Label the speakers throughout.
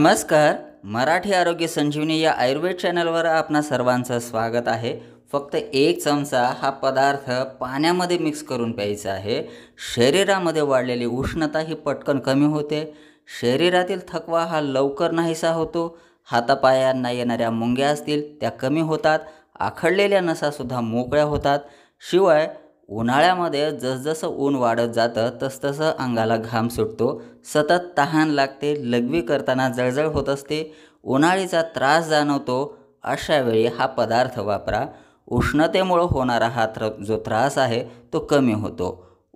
Speaker 1: नमस्कार मराठी आरोग्य संजीवनी या आयुर्वेद चॅनलवर आपणा सर्वांचं स्वागत आहे फक्त एक चमचा हा पदार्थ पाण्यामध्ये मिक्स करून प्यायचा आहे शरीरामध्ये वाढलेली उष्णता ही पटकन कमी होते शरीरातील थकवा हा लवकर नाहीसा होतो हातापायांना येणाऱ्या मुंग्या असतील त्या कमी होतात आखडलेल्या नसासुद्धा मोकळ्या होतात शिवाय उन्हाळ्यामध्ये जसजसं ऊन वाढत जातं तसतसं अंगाला घाम सुटतो सतत तहान लागते लघवी करताना जळजळ होत असते उन्हाळीचा त्रास जाणवतो अशा वेळी हा पदार्थ वापरा उष्णतेमुळं होणारा हा त्र जो त्रास आहे तो कमी होतो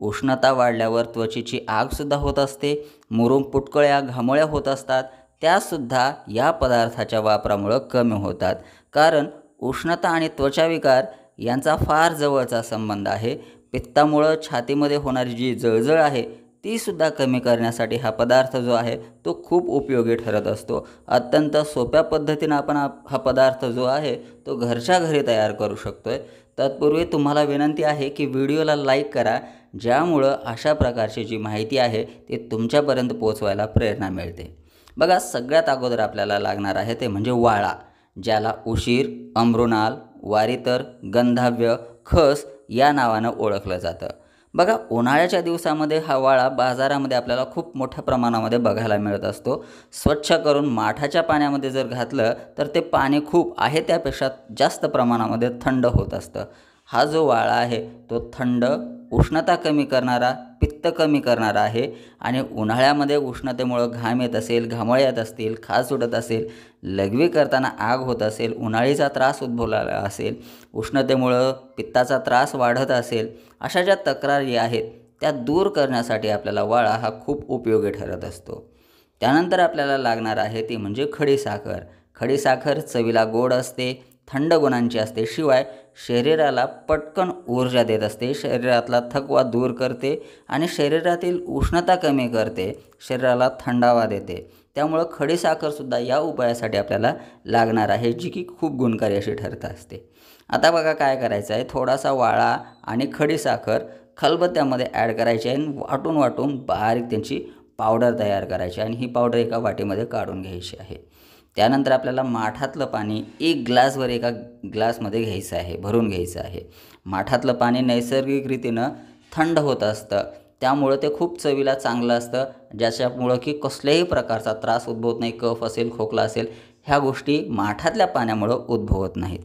Speaker 1: उष्णता वाढल्यावर त्वचेची आगसुद्धा होत असते मुरुम पुटकळ्या घामोळ्या होत असतात त्यासुद्धा या पदार्थाच्या वापरामुळं कमी होतात कारण उष्णता आणि त्वचाविकार यांचा फार जवळचा संबंध आहे पित्तामुळं छातीमध्ये होणारी जी जळजळ आहे ती सुद्धा कमी करण्यासाठी हा पदार्थ जो आहे तो खूप उपयोगी ठरत असतो अत्यंत सोप्या पद्धतीनं आपण हा पदार्थ जो आहे तो घरच्या घरी तयार करू शकतो आहे तत्पूर्वी तुम्हाला विनंती आहे की व्हिडिओला लाईक करा ज्यामुळं अशा प्रकारची जी माहिती आहे ती तुमच्यापर्यंत पोचवायला प्रेरणा मिळते बघा सगळ्यात अगोदर आपल्याला लागणार आहे ते म्हणजे वाळा ज्याला उशीर अमृणाल वारी तर गंधाव्य खस या नावानं ओळखलं जातं बघा उन्हाळ्याच्या दिवसामध्ये हा वाळा बाजारामध्ये आपल्याला खूप मोठ्या प्रमाणामध्ये बघायला मिळत असतो स्वच्छ करून माठाच्या पाण्यामध्ये जर घातलं तर ते पाणी खूप आहे त्यापेक्षा जास्त प्रमाणामध्ये थंड होत असतं हा जो वाळा आहे तो थंड उष्णता कमी करणारा पित्त कमी करणार आहे आणि उन्हाळ्यामध्ये उष्णतेमुळं घाम येत असेल घामळ येत असतील खाज उडत असेल लघवी करताना आग होत असेल उन्हाळीचा त्रास उद्भवलेला असेल उष्णतेमुळं पित्ताचा त्रास वाढत असेल अशा ज्या तक्रारी आहेत त्या दूर करण्यासाठी आपल्याला वाळा हा खूप उपयोगी ठरत असतो त्यानंतर आपल्याला लागणार आहे ती म्हणजे खडीसाखर खडीसाखर चवीला गोड असते थंड गुणांची असते शिवाय शरीराला पटकन ऊर्जा देत असते शरीरातला थकवा दूर करते आणि शरीरातील उष्णता कमी करते शरीराला थंडावा देते त्यामुळं खडीसाखरसुद्धा या उपायासाठी आपल्याला लागणार आहे जी की खूप गुणकारी अशी ठरत असते आता बघा काय करायचं आहे थोडासा वाळा आणि खडीसाखर खलबत्त्यामध्ये ॲड करायची आहे आणि वाटून वाटून बारीक त्यांची पावडर तयार करायची आणि ही पावडर एका वाटीमध्ये काढून घ्यायची आहे त्यानंतर आपल्याला माठातलं पाणी एक ग्लासवर एका ग्लासमध्ये घ्यायचं आहे भरून घ्यायचं आहे माठातलं पाणी नैसर्गिकरीतीनं थंड होत असतं त्यामुळं ते खूप चवीला चांगलं असतं ज्याच्यामुळं की कसल्याही प्रकारचा त्रास उद्भवत नाही कफ असेल खोकला असेल ह्या गोष्टी माठातल्या पाण्यामुळं उद्भवत नाहीत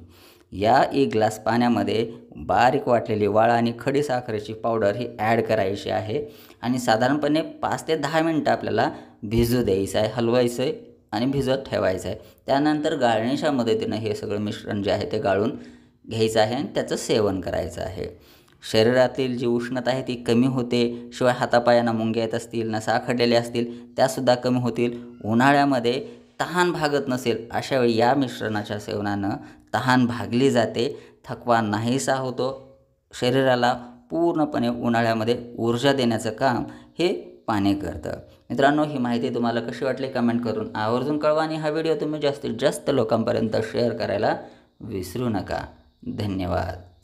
Speaker 1: या एक ग्लास पाण्यामध्ये बारीक वाटलेली वाळ आणि खडी साखरेची पावडर ही ॲड करायची आहे आणि साधारणपणे पाच ते दहा मिनटं आपल्याला भिजू द्यायचं आहे हलवायचं आहे आणि भिजत ठेवायचं आहे त्यानंतर गाळणीच्या मदतीनं हे सगळं मिश्रण जे आहे ते गाळून घ्यायचं आहे आणि त्याचं सेवन करायचं आहे शरीरातील जी उष्णता आहे ती कमी होते शिवाय हातापायांना मुंग्या येत असतील नसा साखडलेले असतील त्यासुद्धा कमी होतील उन्हाळ्यामध्ये तहान भागत नसेल अशावेळी या मिश्रणाच्या सेवनानं तहान भागली जाते थकवा नाहीसा होतो शरीराला पूर्णपणे उन्हाळ्यामध्ये ऊर्जा देण्याचं काम हे करतं मित्रांनो ही माहिती तुम्हाला कशी वाटली कमेंट करून आवर्जून कळवा आणि हा व्हिडिओ तुम्ही जास्तीत जास्त लोकांपर्यंत शेअर करायला विसरू नका धन्यवाद